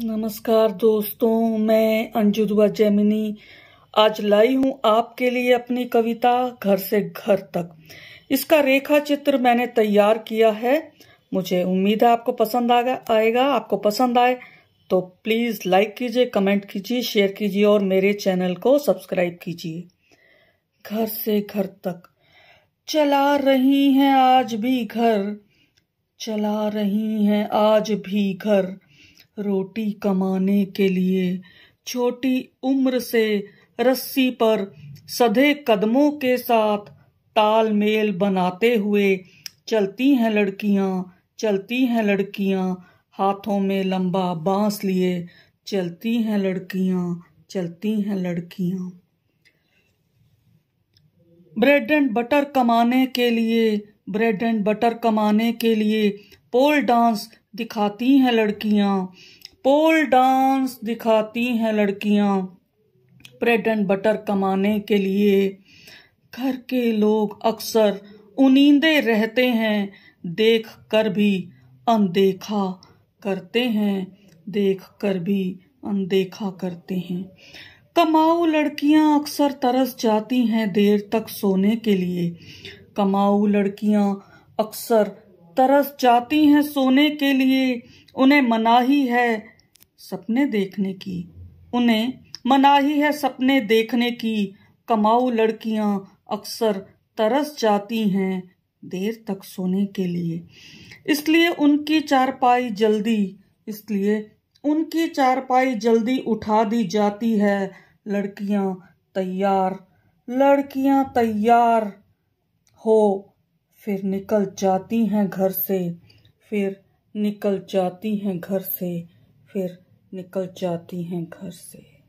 नमस्कार दोस्तों मैं अंजू दुआ जैमिनी आज लाई हूं आपके लिए अपनी कविता घर से घर तक इसका रेखा चित्र मैंने तैयार किया है मुझे उम्मीद है आपको पसंद आ आएगा आपको पसंद आए तो प्लीज़ लाइक कीजिए कमेंट कीजिए शेयर कीजिए और मेरे चैनल को सब्सक्राइब कीजिए घर से घर तक चला रही हैं आज भी घर चला रही हैं आज भी घर रोटी कमाने के लिए छोटी उम्र से रस्सी पर सधे कदमों के साथ तालमेल बनाते हुए चलती हैं लड़कियां चलती हैं लड़कियां हाथों में लंबा बांस लिए चलती हैं लड़कियां चलती हैं लड़कियां ब्रेड एंड बटर कमाने के लिए ब्रेड एंड बटर कमाने के लिए पोल डांस दिखाती हैं लड़कियां पोल डांस दिखाती हैं लड़कियां ब्रेड एंड बटर कमाने के लिए घर के लोग अक्सर उनींदे रहते हैं देख कर भी अनदेखा करते हैं देख कर भी अनदेखा करते हैं कमाऊ लड़कियां अक्सर तरस जाती हैं देर तक सोने के लिए कमाऊ लड़कियां अक्सर तरस जाती हैं सोने के लिए उन्हें मनाही है सपने देखने की उन्हें मनाही है सपने देखने की कमाऊ लड़कियां अक्सर तरस जाती हैं देर तक सोने के लिए इसलिए उनकी चारपाई जल्दी इसलिए उनकी चारपाई जल्दी उठा दी जाती है लड़कियां तैयार लड़कियां तैयार हो फिर निकल जाती हैं घर से फिर निकल जाती हैं घर से फिर निकल जाती हैं घर से